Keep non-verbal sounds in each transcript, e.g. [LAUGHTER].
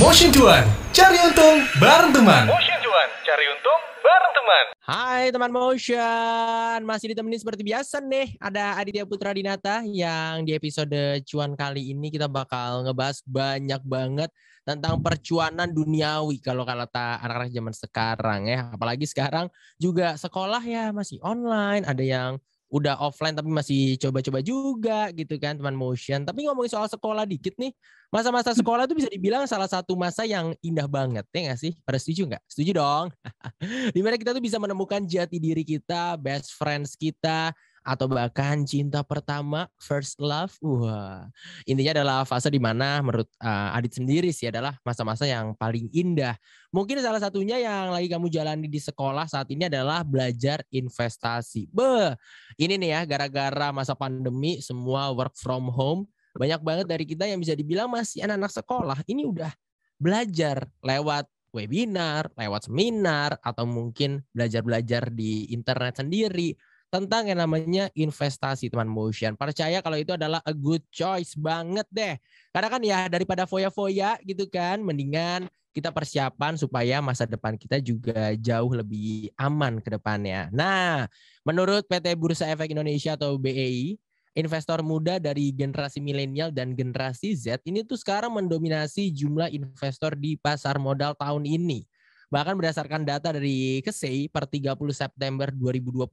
Motion Cuan, cari untung bareng teman. Motion Cuan, cari untung bareng teman. Hai teman Motion, masih ditemani seperti biasa nih. Ada Aditya Putra Dinata yang di episode Cuan kali ini kita bakal ngebahas banyak banget tentang percuanan duniawi kalau kata anak-anak zaman sekarang ya. Apalagi sekarang juga sekolah ya masih online, ada yang udah offline tapi masih coba-coba juga gitu kan teman motion. Tapi ngomongin soal sekolah dikit nih, masa-masa sekolah itu bisa dibilang salah satu masa yang indah banget ya gak sih? Pada setuju nggak? Setuju dong. [LAUGHS] Dimana kita tuh bisa menemukan jati diri kita, best friends kita, atau bahkan cinta pertama first love wah intinya adalah fase di mana menurut uh, Adit sendiri sih adalah masa-masa yang paling indah mungkin salah satunya yang lagi kamu jalani di sekolah saat ini adalah belajar investasi be ini nih ya gara-gara masa pandemi semua work from home banyak banget dari kita yang bisa dibilang masih anak-anak sekolah ini udah belajar lewat webinar, lewat seminar, atau mungkin belajar-belajar di internet sendiri tentang yang namanya investasi teman motion. Percaya kalau itu adalah a good choice banget deh. Karena kan ya daripada foya-foya gitu kan, mendingan kita persiapan supaya masa depan kita juga jauh lebih aman ke depannya. Nah, menurut PT Bursa Efek Indonesia atau BEI, investor muda dari generasi milenial dan generasi Z ini tuh sekarang mendominasi jumlah investor di pasar modal tahun ini. Bahkan berdasarkan data dari KSEI per 30 September 2021,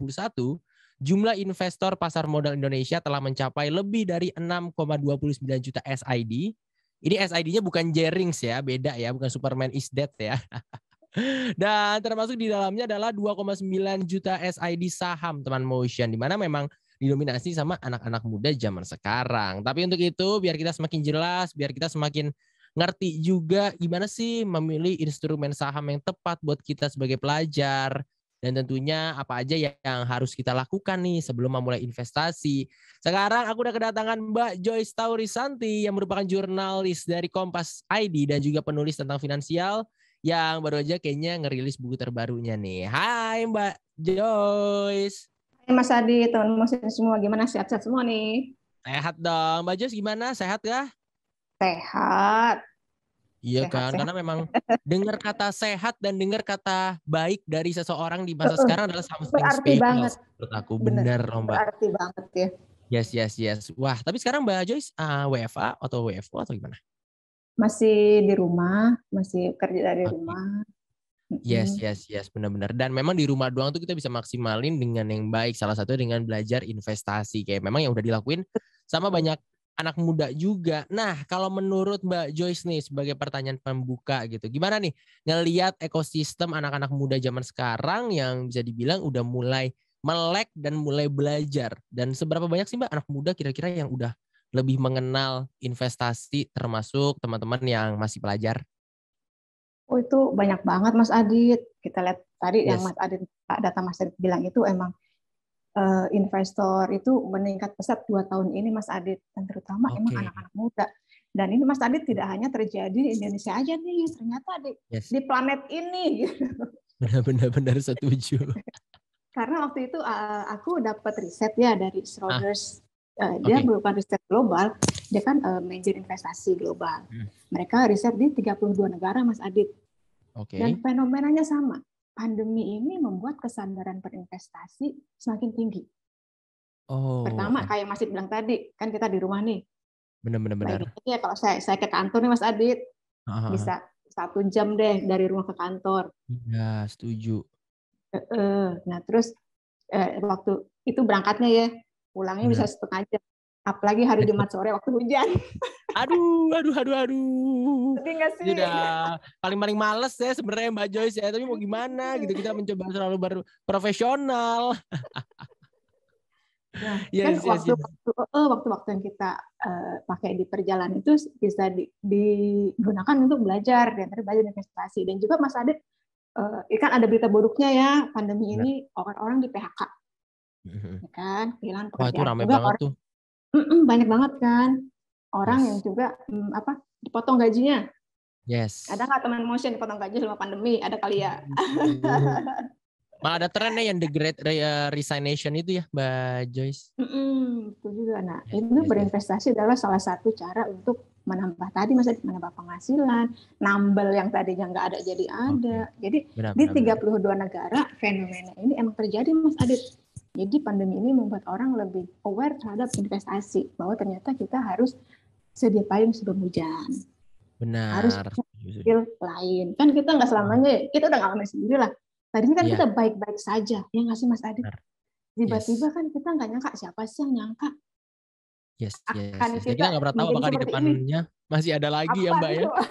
jumlah investor pasar modal Indonesia telah mencapai lebih dari 6,29 juta SID. Ini SID-nya bukan Jerings ya, beda ya, bukan Superman is dead ya. [LAUGHS] Dan termasuk di dalamnya adalah 2,9 juta SID saham teman Motion, di mana memang didominasi sama anak-anak muda zaman sekarang. Tapi untuk itu biar kita semakin jelas, biar kita semakin ngerti juga gimana sih memilih instrumen saham yang tepat buat kita sebagai pelajar dan tentunya apa aja yang harus kita lakukan nih sebelum memulai investasi. Sekarang aku udah kedatangan Mbak Joyce Taurisanti yang merupakan jurnalis dari Kompas ID dan juga penulis tentang finansial yang baru aja kayaknya ngerilis buku terbarunya nih. Hai Mbak Joyce. Hai Mas Adi, teman-teman semua gimana sehat-sehat semua nih? Sehat dong. Mbak Joyce gimana? Sehat kah? Sehat. Iya sehat, kan, sehat. karena memang [LAUGHS] dengar kata sehat dan dengar kata baik dari seseorang di masa sekarang adalah something berarti special. Banget. Menurut aku benar, loh mbak. Berarti banget ya. Yes, yes, yes. Wah, tapi sekarang Mbak Joyce uh, eh, WFA atau WFO atau gimana? Masih di rumah, masih kerja dari okay. rumah. Yes, yes, yes, benar-benar. Dan memang di rumah doang tuh kita bisa maksimalin dengan yang baik. Salah satu dengan belajar investasi kayak memang yang udah dilakuin sama banyak anak muda juga. Nah, kalau menurut Mbak Joyce nih sebagai pertanyaan pembuka gitu, gimana nih ngelihat ekosistem anak-anak muda zaman sekarang yang bisa dibilang udah mulai melek dan mulai belajar dan seberapa banyak sih Mbak anak muda kira-kira yang udah lebih mengenal investasi termasuk teman-teman yang masih pelajar? Oh itu banyak banget Mas Adit. Kita lihat tadi yes. yang Mas Adit data Mas Adit bilang itu emang uh, investor itu meningkat pesat dua tahun ini Mas Adit dan terutama okay. emang anak-anak muda dan ini Mas Adit tidak hanya terjadi di Indonesia aja nih ternyata di yes. di planet ini benar-benar gitu. setuju karena waktu itu uh, aku dapat riset ya dari Schroders ah. uh, dia okay. merupakan riset global dia kan uh, manajer investasi global hmm. mereka riset di 32 negara Mas Adit okay. dan fenomenanya sama pandemi ini membuat kesadaran berinvestasi semakin tinggi. Oh. Pertama kayak Mas Adit bilang tadi, kan kita di rumah nih. Benar-benar. Benar. Ya kalau saya saya ke kantor nih Mas Adit, Aha. bisa satu jam deh dari rumah ke kantor. Iya, setuju. Nah terus eh, waktu itu berangkatnya ya, pulangnya ya. bisa setengah jam apalagi hari [LAUGHS] Jumat sore waktu hujan. aduh, aduh, aduh, aduh. Sedih nggak sih? Sudah Paling-paling males ya sebenarnya Mbak Joyce ya, tapi mau gimana gitu kita mencoba selalu baru profesional. [LAUGHS] Nah, yes, iya, kan yes, iya, iya, waktu, yes. waktu eh, waktu waktu yang kita uh, pakai di perjalanan itu bisa di, digunakan untuk belajar dan belajar investasi dan juga Mas Adit uh, kan ada berita buruknya ya pandemi ini orang-orang di PHK [LAUGHS] ya kan kehilangan pekerjaan Wah, itu ramai juga banget tuh Mm-mm, banyak banget kan orang yes. yang juga mm, apa dipotong gajinya. Yes. Ada nggak teman motion dipotong gaji selama pandemi? Ada kali ya. Malah ada trennya yang the great uh, resignation itu ya, Mbak Joyce. Mm-mm, itu juga. Nah, yes, itu yes, berinvestasi yes. adalah salah satu cara untuk menambah tadi masa menambah penghasilan, nambel yang tadi tadinya nggak ada jadi ada. Okay. Jadi benar, di benar, 32 benar. negara fenomena ini emang terjadi Mas Adit. Jadi pandemi ini membuat orang lebih aware terhadap investasi bahwa ternyata kita harus sedia payung sebelum hujan. Benar. Harus skill lain. Kan kita nggak selamanya, hmm. kita udah ngalamin sendiri lah. Tadinya kan ya. kita baik-baik saja, Yang ngasih Mas Adi? Tiba-tiba yes. kan kita nggak nyangka, siapa sih yang nyangka? Yes, yes, akan yes. Kita, kita nggak pernah tahu apakah di depannya ini. masih ada lagi Apa ya Mbak ya? itu? ya.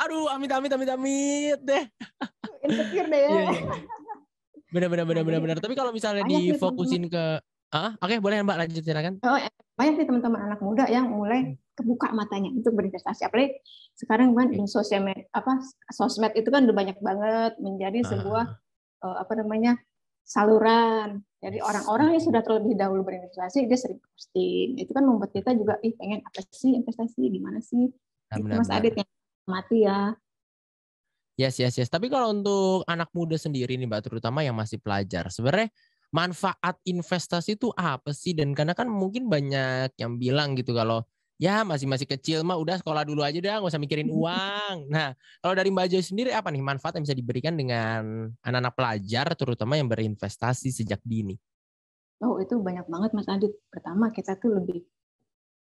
[LAUGHS] Aduh, amit, amit, amit, amit deh. Insecure deh ya. Yeah, yeah. Iya. Benar-benar benar-benar. Tapi kalau misalnya banyak difokusin ke Ah, oke okay, boleh Mbak lanjut silakan. Ya oh, ya. banyak sih teman-teman anak muda yang mulai hmm. kebuka matanya untuk berinvestasi. Apalagi sekarang kan di sosial med, apa sosmed itu kan udah banyak banget menjadi ah. sebuah uh. apa namanya saluran. Jadi orang-orang yang sudah terlebih dahulu berinvestasi dia sering posting. Itu kan membuat kita juga ih pengen apa sih investasi, mana sih? Ah, gitu, benar, Mas Adit yang mati ya. Yes, yes, yes. Tapi kalau untuk anak muda sendiri nih Mbak, terutama yang masih pelajar, sebenarnya manfaat investasi itu apa sih? Dan karena kan mungkin banyak yang bilang gitu kalau ya masih masih kecil mah udah sekolah dulu aja dah nggak usah mikirin [LAUGHS] uang. Nah kalau dari Mbak Joy sendiri apa nih manfaat yang bisa diberikan dengan anak-anak pelajar terutama yang berinvestasi sejak dini? Oh itu banyak banget Mas Adit. Pertama kita tuh lebih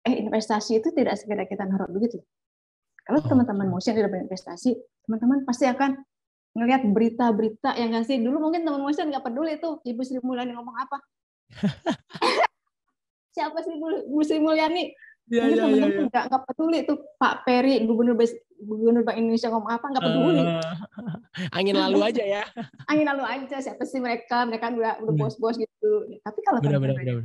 eh investasi itu tidak sekedar kita naruh begitu, kalau oh, teman-teman motion di dalam investasi, teman-teman pasti akan ngelihat berita-berita yang ngasih dulu mungkin teman motion nggak peduli tuh Ibu Sri Mulyani ngomong apa. [LAUGHS] Siapa sih Ibu Sri Mulyani? Ya, mungkin ya, teman-teman ya, iya. nggak nggak peduli itu Pak Peri Gubernur Gubernur Bank Indonesia ngomong apa nggak peduli. Uh, [LAUGHS] angin lalu aja ya. [LAUGHS] angin lalu aja siapa sih mereka mereka udah hmm. udah bos-bos gitu. Tapi kalau benar, benar, benar, benar.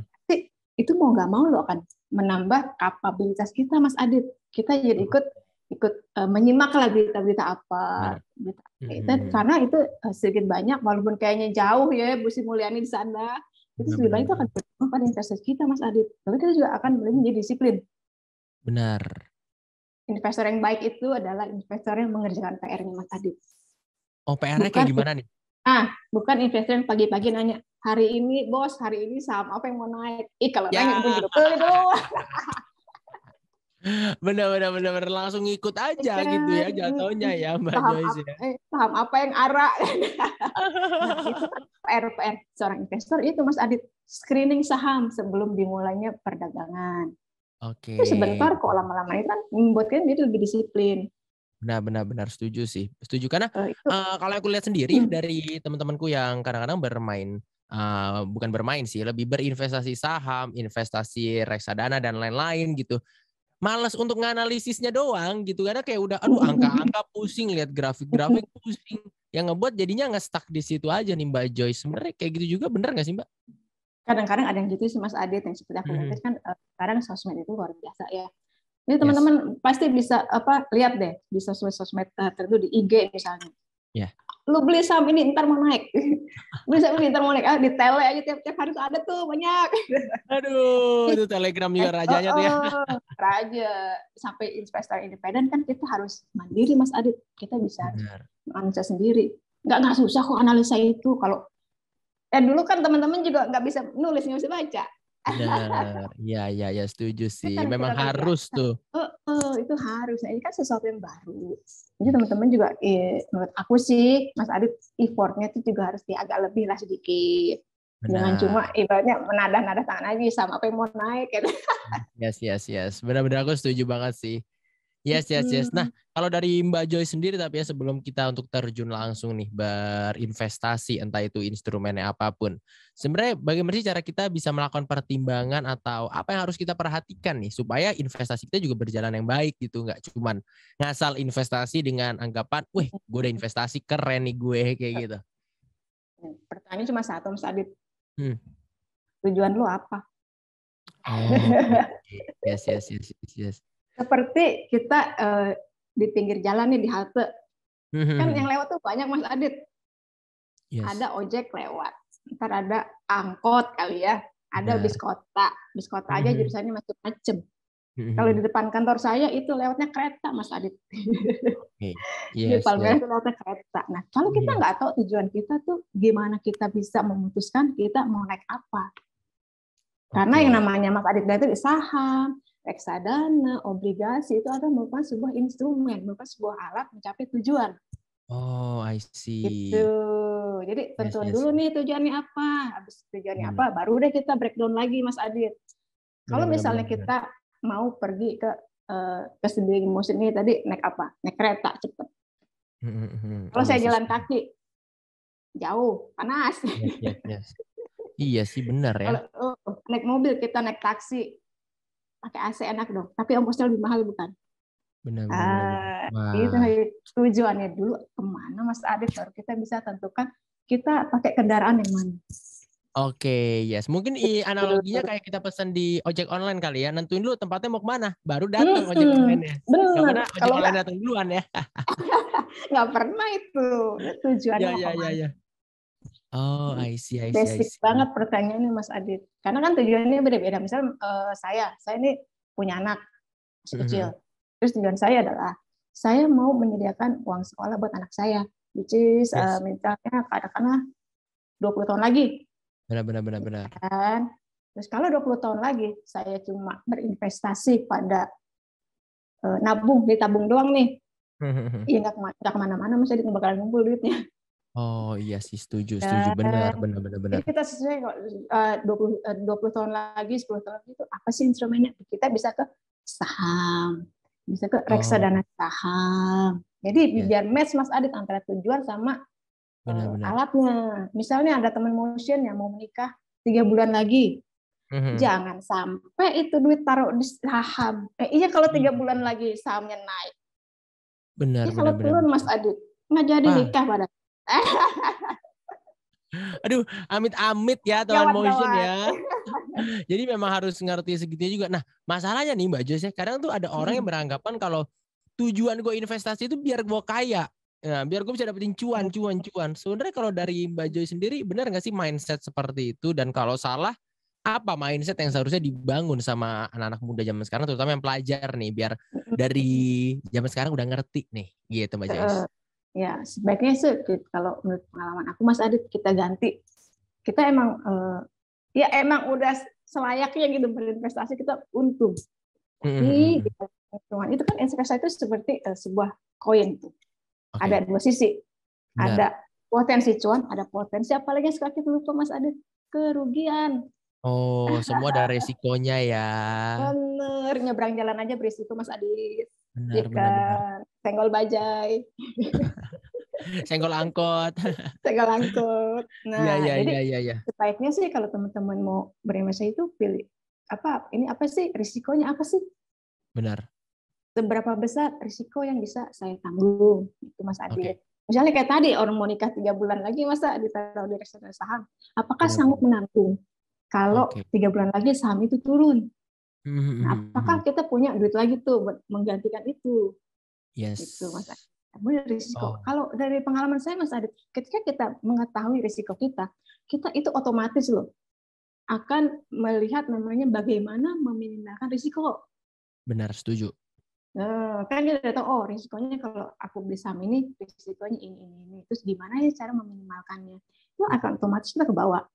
itu mau nggak mau lo akan menambah kapabilitas kita Mas Adit. Kita jadi hmm. ikut ikut uh, menyimaklah berita-berita apa, berita gitu. apa mm -hmm. karena itu eh, sedikit banyak walaupun kayaknya jauh ya Bu Sri Mulyani di sana itu sedikit banyak itu akan berdampak pada investasi kita Mas Adit tapi kita juga akan menjadi disiplin benar investor yang baik itu adalah investor yang mengerjakan PR-nya Mas Adit oh PR-nya kayak gimana nih ah bukan investor yang pagi-pagi nanya hari ini bos hari ini saham apa yang mau naik ih kalau ya. naik pun juga beli [LAUGHS] Benar-benar benar langsung ikut aja gitu ya jatuhnya ya Mbak saham Joyce ya. saham eh, apa yang arah? nah, [LAUGHS] PR seorang investor iya, itu Mas Adit screening saham sebelum dimulainya perdagangan. Oke. Okay. sebentar kok lama-lama itu kan membuatnya kalian lebih disiplin. Benar-benar benar setuju sih. Setuju karena uh, uh, kalau aku lihat sendiri hmm. dari teman-temanku yang kadang-kadang bermain Uh, bukan bermain sih, lebih berinvestasi saham, investasi reksadana dan lain-lain gitu malas untuk nganalisisnya doang gitu karena kayak udah aduh angka-angka pusing lihat grafik-grafik pusing yang ngebuat jadinya nggak stuck di situ aja nih Mbak Joyce sebenarnya kayak gitu juga bener nggak sih Mbak? Kadang-kadang ada yang gitu sih Mas Adit yang seperti aku hmm. lihat kan uh, sekarang sosmed itu luar biasa ya. Ini teman-teman yes. pasti bisa apa lihat deh di sosmed-sosmed uh, eh, tertentu di IG misalnya. Yeah lu beli saham ini ntar mau naik [LAUGHS] beli saham ini ntar mau naik ah di tele aja tiap tiap harus ada tuh banyak aduh itu telegram juga [LAUGHS] eh, rajanya tuh ya eh, eh. raja sampai investor independen kan kita harus mandiri mas adit kita bisa Benar. analisa sendiri nggak nggak susah kok analisa itu kalau ya dulu kan teman-teman juga nggak bisa nulis nggak bisa baca Nah, Iya, iya, ya setuju sih. Kan Memang harus tuh. Uh, uh, itu harus. Nah, ini kan sesuatu yang baru. Jadi teman-teman juga eh, menurut aku sih Mas Adit effortnya itu juga harus di agak lebih lah sedikit. Benar. Jangan cuma ibaratnya menadah-nadah tangan aja sama apa yang mau naik gitu. yes, yes, yes. Benar-benar aku setuju banget sih. Yes, yes, yes. Nah, kalau dari Mbak Joy sendiri tapi ya sebelum kita untuk terjun langsung nih berinvestasi entah itu instrumennya apapun. Sebenarnya bagaimana sih cara kita bisa melakukan pertimbangan atau apa yang harus kita perhatikan nih supaya investasi kita juga berjalan yang baik gitu, nggak cuma ngasal investasi dengan anggapan, "Wih, gue udah investasi keren nih gue" kayak iya. gitu. Pertanyaan cuma satu Mas Adit. Hmm. Tujuan lu apa? Oh, yes, yes, yes, yes, yes. Seperti kita uh, di pinggir jalan nih di halte. Hmm, hmm, kan hmm. yang lewat tuh banyak Mas Adit. Yes. Ada ojek lewat. Ntar ada angkot kali ya. Ada nah. bis kota. Bis kota aja hmm jurusannya macem-macem. Kalau di depan kantor saya itu lewatnya kereta, Mas Adit. Okay. [LAUGHS] Yes, di Palmerah yeah. itu lewatnya kereta. Nah, kalau kita iya. nggak yeah. tahu tujuan kita tuh gimana kita bisa memutuskan kita mau naik apa. Karena okay. yang namanya Mas Adit itu saham, reksadana, obligasi itu adalah merupakan sebuah instrumen, merupakan sebuah alat mencapai tujuan. Oh, I see. Gitu. Jadi tentuin yes, yes. dulu nih tujuannya apa, habis tujuannya hmm. apa, baru deh kita breakdown lagi, Mas Adit. Kalau misalnya benar, kita mau pergi ke uh, ke sendiri musim ini tadi naik apa? Naik kereta cepet. Hmm, hmm, hmm, Kalau oh, saya jalan kaki jauh, panas. Yes, yes, yes. iya sih benar ya. Kalau uh, naik mobil kita naik taksi pakai AC enak dong tapi ongkosnya lebih mahal bukan benar, benar. Uh, itu tujuannya dulu kemana Mas Adit baru kita bisa tentukan kita pakai kendaraan yang mana Oke, okay, yes. Mungkin analoginya kayak kita pesan di ojek online kali ya. Nentuin dulu tempatnya mau kemana, baru datang hmm, ojek online ya. Benar. ojek Kalau online datang duluan ya. [LAUGHS] Nggak pernah itu. Tujuannya ya, ya, Ya, ya. Oh, I see, I see. Basic I see. banget pertanyaannya Mas Adit. Karena kan tujuannya beda-beda. Misal uh, saya, saya ini punya anak masih kecil. Mm-hmm. Terus tujuan saya adalah saya mau menyediakan uang sekolah buat anak saya, which is eh, yes. uh, misalnya katakanlah 20 tahun lagi. Benar, benar, benar, gitu benar. Dan, terus kalau 20 tahun lagi saya cuma berinvestasi pada uh, nabung, ditabung doang nih. Iya nggak kemana-mana, masa bakal ngumpul duitnya. Oh iya sih setuju setuju benar benar benar benar. Jadi kita sesuai kok eh, eh, dua puluh tahun lagi 10 tahun lagi itu apa sih instrumennya? Kita bisa ke saham, bisa ke reksadana oh. saham. Jadi ya. biar match Mas Adit antara tujuan sama eh, benar, benar. alatnya. Misalnya ada teman motion yang mau menikah tiga bulan lagi. Mm-hmm. Jangan sampai itu duit taruh di saham. Eh, iya kalau tiga hmm. bulan lagi sahamnya naik. Benar, ya, benar, kalau benar, turun benar. Mas Adit nggak jadi ah. nikah pada. Aduh, amit-amit ya teman Motion ya. Jadi memang harus ngerti segitu juga. Nah, masalahnya nih Mbak Jos ya, kadang tuh ada orang yang beranggapan kalau tujuan gue investasi itu biar gue kaya. Nah, biar gue bisa dapetin cuan, cuan, cuan. Sebenarnya kalau dari Mbak Joy sendiri, benar nggak sih mindset seperti itu? Dan kalau salah, apa mindset yang seharusnya dibangun sama anak-anak muda zaman sekarang, terutama yang pelajar nih, biar dari zaman sekarang udah ngerti nih, gitu Mbak Joy. Uh Ya, sebaiknya sih kalau menurut pengalaman aku Mas Adit kita ganti. Kita emang eh, ya emang udah selayaknya gitu berinvestasi kita untung. Tapi mm -hmm. itu kan investasi itu seperti eh, sebuah koin tuh. Okay. Ada dua sisi. Ada potensi cuan, ada potensi apalagi sekali lupa Mas Adit kerugian. Oh, semua ada resikonya ya. [LAUGHS] Bener, nyebrang jalan aja berisiko Mas Adit. Benar, iya benar, benar. Kan? senggol bajai [LAUGHS] senggol angkot [LAUGHS] senggol angkot nah ya, ya, jadi ya, ya, ya. sebaiknya sih kalau teman-teman mau berinvestasi itu pilih apa ini apa sih risikonya apa sih benar seberapa besar risiko yang bisa saya tanggung itu mas Adi? okay. misalnya kayak tadi orang mau nikah tiga bulan lagi masa ditaruh di reksadana saham apakah benar. sanggup menanggung kalau tiga bulan lagi saham itu turun hmm, hmm, hmm, Nah, apakah kita punya duit lagi tuh buat menggantikan itu? Yes. Gitu, Mas Adit. risiko. Oh. Kalau dari pengalaman saya, Mas Adit, ketika kita mengetahui risiko kita, kita itu otomatis loh akan melihat namanya bagaimana meminimalkan risiko. Benar, setuju. Uh, kan kita tahu oh risikonya kalau aku beli saham ini risikonya ini ini ini terus gimana ya cara meminimalkannya itu akan otomatis kita kebawa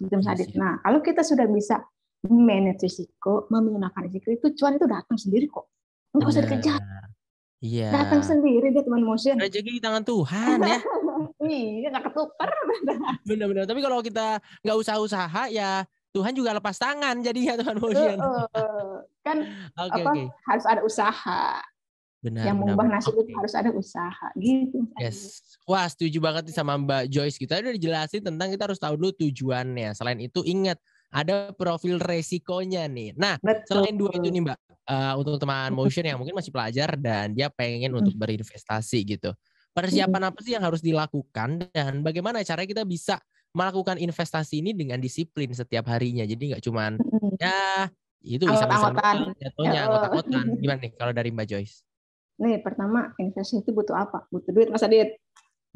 gitu Mas iya Adit. Nah kalau kita sudah bisa manage risiko meminimalkan risiko itu cuan itu datang sendiri kok nggak usah dikejar Iya. Datang sendiri dia teman motion. Rezeki di tangan Tuhan ya. [LAUGHS] iya, nggak ketuker. [LAUGHS] Benar-benar. Tapi kalau kita nggak usaha-usaha ya Tuhan juga lepas tangan jadinya teman motion. Uh, uh, kan [LAUGHS] okay, apa okay. harus ada usaha. Benar, yang mengubah benar. nasib itu okay. harus ada usaha gitu. Yes. Wah, setuju banget nih sama Mbak Joyce. Kita udah dijelasin tentang kita harus tahu dulu tujuannya. Selain itu ingat ada profil resikonya nih. Nah, Betul. selain dua itu nih Mbak, uh, untuk teman [LAUGHS] motion yang mungkin masih pelajar dan dia pengen untuk hmm. berinvestasi gitu. Hmm. Persiapan apa sih yang harus dilakukan dan bagaimana cara kita bisa melakukan investasi ini dengan disiplin setiap harinya. Jadi nggak cuma hmm. ya itu bisa misalnya jatuhnya oh. [LAUGHS] Gimana nih kalau dari Mbak Joyce? Nih pertama investasi itu butuh apa? Butuh duit Mas Adit.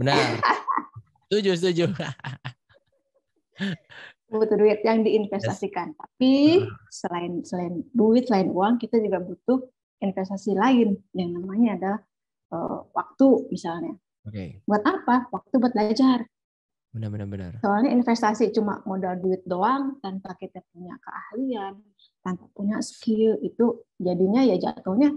Benar. Tujuh, [LAUGHS] setuju butuh duit yang diinvestasikan. Yes. Tapi selain selain duit, selain uang, kita juga butuh investasi lain yang namanya adalah uh, waktu misalnya. Oke. Okay. Buat apa? Waktu buat belajar. Benar benar benar. Soalnya investasi cuma modal duit doang tanpa kita punya keahlian, tanpa punya skill itu jadinya ya jatuhnya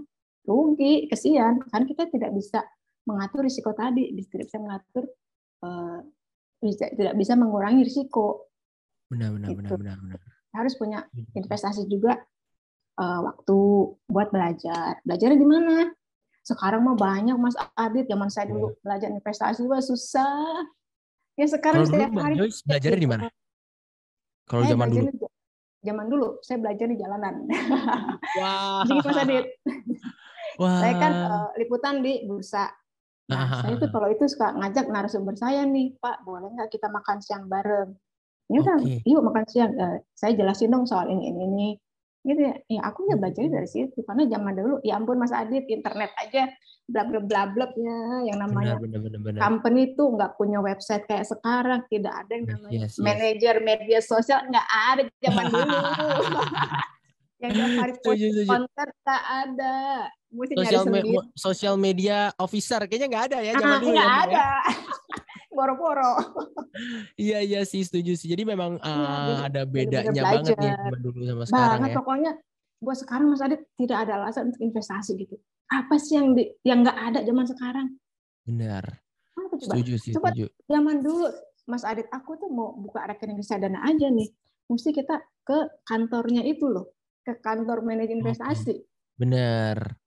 rugi, kesian. Kan kita tidak bisa mengatur risiko tadi, tidak bisa mengatur uh, tidak bisa mengurangi risiko Benar-benar, gitu. benar-benar. Harus punya iya. investasi juga uh, waktu buat belajar. belajarnya di mana? Sekarang mah banyak Mas Adit, zaman saya dulu iya. belajar investasi wah susah. Ya sekarang Kalau setiap hari. Joyce, belajar di mana? Kalau zaman dulu. zaman dulu saya belajar di jalanan. Wah. [LAUGHS] Jadi Mas Adit. Wah. saya kan uh, liputan di bursa. Nah, saya itu kalau itu suka ngajak narasumber saya nih, Pak, boleh nggak kita makan siang bareng? ya udah okay. yuk makan siang uh, saya jelasin dong soal ini ini ini gitu ya, ya aku ya baca dari situ karena zaman dulu ya ampun Mas Adit internet aja blablabla ya yang namanya bener, bener, bener, bener. company itu nggak punya website kayak sekarang tidak ada yang nah, namanya yes, iya yes. manajer media sosial nggak ada zaman [LAUGHS] dulu [LAUGHS] yang tiap konten tak ada mesti sosial, nyari Me sosial media officer kayaknya nggak ada ya [LAUGHS] zaman ah, dulu ya, ya. nggak ya, ada poro-poro. Iya iya sih setuju sih. Jadi memang ya, ada bedanya bener -bener banget ya dulu sama sekarang banget, ya. Pokoknya buat sekarang Mas Adit tidak ada alasan untuk investasi gitu. Apa sih yang di, yang nggak ada zaman sekarang? Benar. Coba, setuju sih. Coba setuju. zaman dulu Mas Adit aku tuh mau buka rekening reksadana aja nih. Mesti kita ke kantornya itu loh, ke kantor manajer investasi. Benar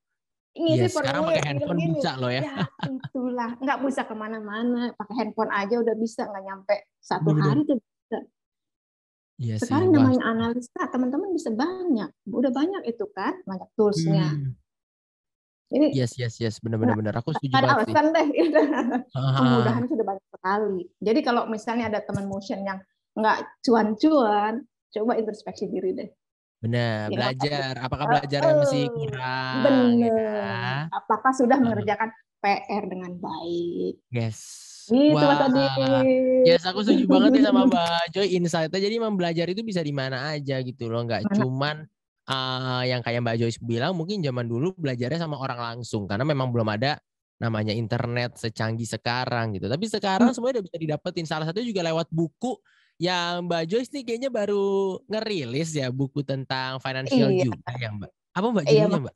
ngisi yes, iya, sekarang pakai handphone gini. bisa loh ya. ya itulah nggak bisa kemana-mana pakai handphone aja udah bisa nggak nyampe satu Bener. hari tuh bisa. Yes, iya sekarang sih, namanya analisa teman-teman bisa banyak udah banyak itu kan banyak toolsnya hmm. Ini yes yes yes benar-benar benar. Aku setuju ada banget. alasan deh. Gitu. Kemudahan sudah banyak sekali. Jadi kalau misalnya ada teman motion yang nggak cuan-cuan, coba introspeksi diri deh. Benar, ya, belajar. Apakah belajar yang masih kurang? Benar. Ya. Kan? Apakah sudah mengerjakan PR dengan baik? Yes. Gitu Wah. tadi. Yes, aku setuju banget ya sama [LAUGHS] Mbak Joy insight-nya. Jadi membelajar itu bisa di mana aja gitu loh, nggak cuman uh, yang kayak Mbak Joyce bilang mungkin zaman dulu belajarnya sama orang langsung karena memang belum ada namanya internet secanggih sekarang gitu. Tapi sekarang hmm. semuanya udah bisa didapetin. Salah satu juga lewat buku yang Mbak Joyce nih kayaknya baru ngerilis ya buku tentang financial iya. juga ya Mbak. Apa Mbak iya, judulnya iya, Mbak?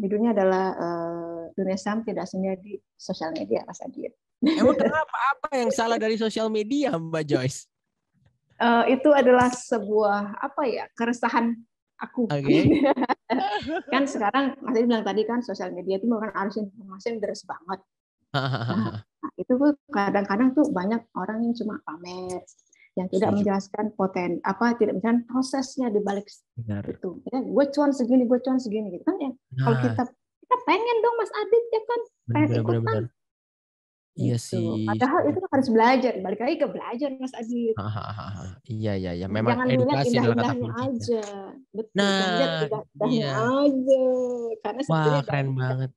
Judulnya adalah uh, dunia saham tidak sengaja di sosial media Mas Adit. Emang kenapa apa yang salah dari sosial media Mbak Joyce? Uh, itu adalah sebuah apa ya keresahan aku. Okay. [LAUGHS] kan sekarang Mas Adit bilang tadi kan sosial media itu merupakan arus informasi yang deras banget. Nah, itu tuh kadang-kadang tuh banyak orang yang cuma pamer ya tidak Setuju. menjelaskan poten apa tidak menjelaskan prosesnya di balik itu ya, gue cuan segini gue cuan segini gitu kan ya nah. kalau kita kita pengen dong mas Adit ya kan pengen bener, ikutan bener. Iya gitu. sih. Padahal itu kan harus belajar. Balik lagi ke belajar Mas Adit. Iya iya iya. Memang Jangan edukasi adalah kata aja. Betul. Nah, jangan iya. aja. Karena Wah, keren ada, banget.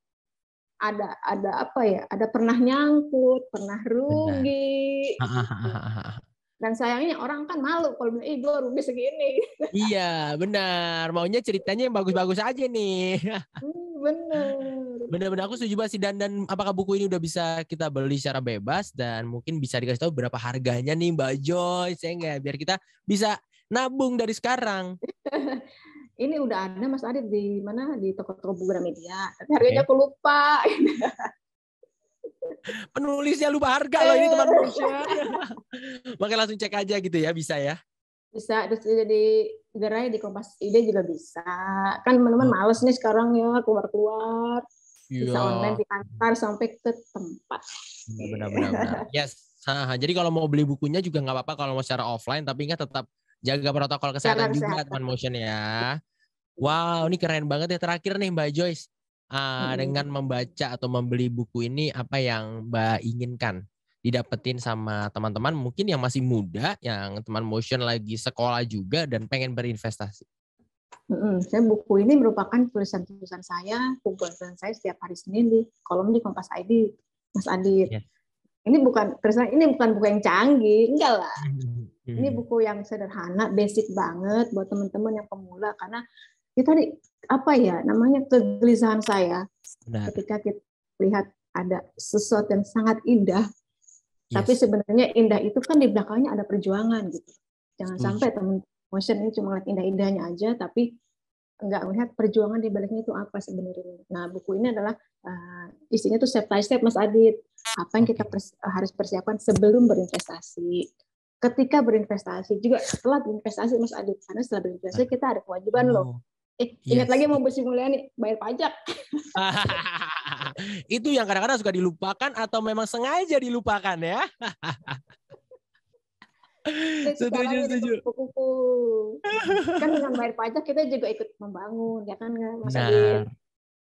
Ada ada apa ya? Ada pernah nyangkut, pernah rugi. Benar. Dan sayangnya orang kan malu kalau bilang, ih gue rugi segini. Iya, benar. Maunya ceritanya yang bagus-bagus aja nih. [LAUGHS] hmm, benar. Benar-benar aku setuju banget sih. Dan, dan apakah buku ini udah bisa kita beli secara bebas? Dan mungkin bisa dikasih tahu berapa harganya nih Mbak Joy. Saya enggak? biar kita bisa nabung dari sekarang. [LAUGHS] ini udah ada Mas Adit di mana di toko-toko Media. Tapi harganya okay. aku lupa. [LAUGHS] Penulisnya lupa harga loh ini teman Malaysia. Eh. [LAUGHS] Makanya langsung cek aja gitu ya, bisa ya. Bisa, terus jadi gerai ya di Kompas Ide juga bisa. Kan teman-teman hmm. males nih sekarang ya keluar-keluar. Iya. Bisa online diantar sampai ke tempat. Benar-benar. yes. Ha, jadi kalau mau beli bukunya juga nggak apa-apa kalau mau secara offline, tapi ingat tetap jaga protokol kesehatan, kesehatan juga teman motion ya. Wow, ini keren banget ya terakhir nih Mbak Joyce uh, hmm. dengan membaca atau membeli buku ini apa yang Mbak inginkan didapetin sama teman-teman mungkin yang masih muda, yang teman motion lagi sekolah juga dan pengen berinvestasi? hmm Saya buku ini merupakan tulisan-tulisan saya, kumpulan saya setiap hari Senin di kolom di Kompas ID, Mas Adit. Yeah. Ini bukan tulisan ini bukan buku yang canggih, enggak lah. Hmm, hmm, hmm. Ini buku yang sederhana, basic banget buat teman-teman yang pemula karena ya tadi apa ya namanya kegelisahan saya Benar. ketika kita lihat ada sesuatu yang sangat indah yes. tapi sebenarnya indah itu kan di belakangnya ada perjuangan gitu jangan Setuju. sampai teman motion ini cuma lihat indah-indahnya aja tapi nggak melihat perjuangan di baliknya itu apa sebenarnya. Nah, buku ini adalah uh, isinya tuh step by step Mas Adit. Apa yang kita pers harus persiapkan sebelum berinvestasi, ketika berinvestasi juga setelah berinvestasi Mas Adit. Karena setelah berinvestasi nah. kita ada kewajiban loh oh. Eh, ingat yes. lagi mau bersih mulia nih, bayar pajak. [LAUGHS] itu yang kadang-kadang suka dilupakan atau memang sengaja dilupakan ya. [LAUGHS] setuju, setuju. Kan dengan bayar pajak kita juga ikut membangun, ya kan Mas nah. Iya?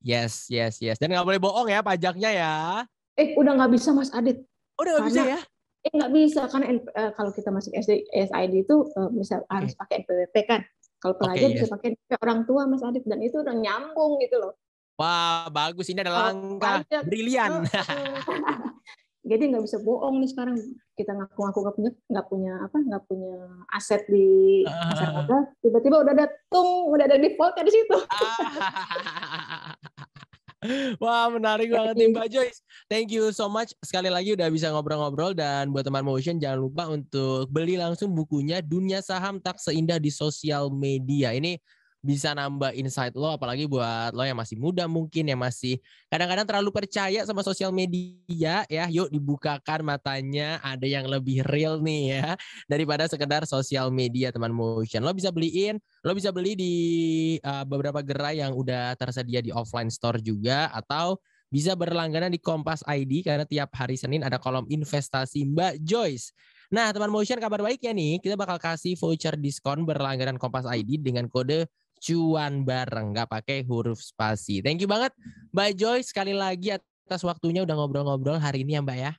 Yes, yes, yes. Dan nggak boleh bohong ya pajaknya ya. Eh, udah nggak bisa Mas Adit. Oh, udah nggak bisa ya? Eh, nggak bisa. Karena uh, kalau kita masuk SD, SID itu uh, misal harus pakai NPWP kan. Kalau pelajar okay, bisa yes. pakai orang tua Mas Adit dan itu udah nyambung gitu loh. Wah, bagus ini adalah langkah brilian. [LAUGHS] Jadi nggak bisa bohong nih sekarang kita ngaku-ngaku nggak punya nggak punya apa nggak punya aset di pasar modal tiba-tiba udah ada tung udah ada defaultnya di situ. [LAUGHS] [LAUGHS] Wah menarik banget nih Mbak Joyce. Thank you so much sekali lagi udah bisa ngobrol-ngobrol dan buat teman Motion jangan lupa untuk beli langsung bukunya Dunia Saham Tak Seindah di Sosial Media. Ini bisa nambah insight lo apalagi buat lo yang masih muda mungkin yang masih kadang-kadang terlalu percaya sama sosial media ya yuk dibukakan matanya ada yang lebih real nih ya daripada sekedar sosial media teman motion lo bisa beliin lo bisa beli di uh, beberapa gerai yang udah tersedia di offline store juga atau bisa berlangganan di Kompas ID karena tiap hari Senin ada kolom investasi Mbak Joyce Nah, teman Motion kabar baiknya nih, kita bakal kasih voucher diskon berlangganan Kompas ID dengan kode cuan bareng nggak pakai huruf spasi. Thank you banget Mbak Joy sekali lagi atas waktunya udah ngobrol-ngobrol hari ini ya Mbak ya.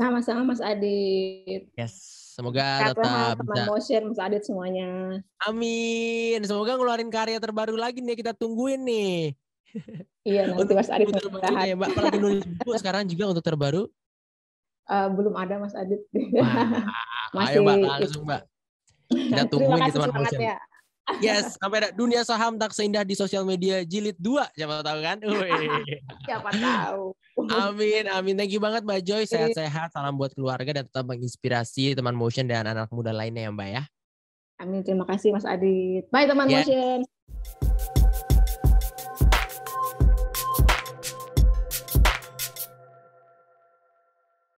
Sama-sama Mas Adit. Yes. Semoga Kata tetap teman bisa. motion Mas Adit semuanya. Amin. Semoga ngeluarin karya terbaru lagi nih kita tungguin nih. [LAUGHS] Iya nanti Mas Adit terbaru ya Mbak. Kalau nulis [LAUGHS] buku sekarang juga untuk terbaru. Uh, belum ada Mas Adit. [LAUGHS] Ayo Mbak langsung Mbak. Kita tungguin di teman motion. Ya. Yes, sampai ada dunia saham tak seindah di sosial media jilid 2 siapa tahu kan? siapa tahu. Amin, amin. Thank you banget Mbak Joy. Sehat-sehat. Salam buat keluarga dan tetap menginspirasi teman motion dan anak muda lainnya ya Mbak ya. Amin. Terima kasih Mas Adit. Bye teman yeah. motion.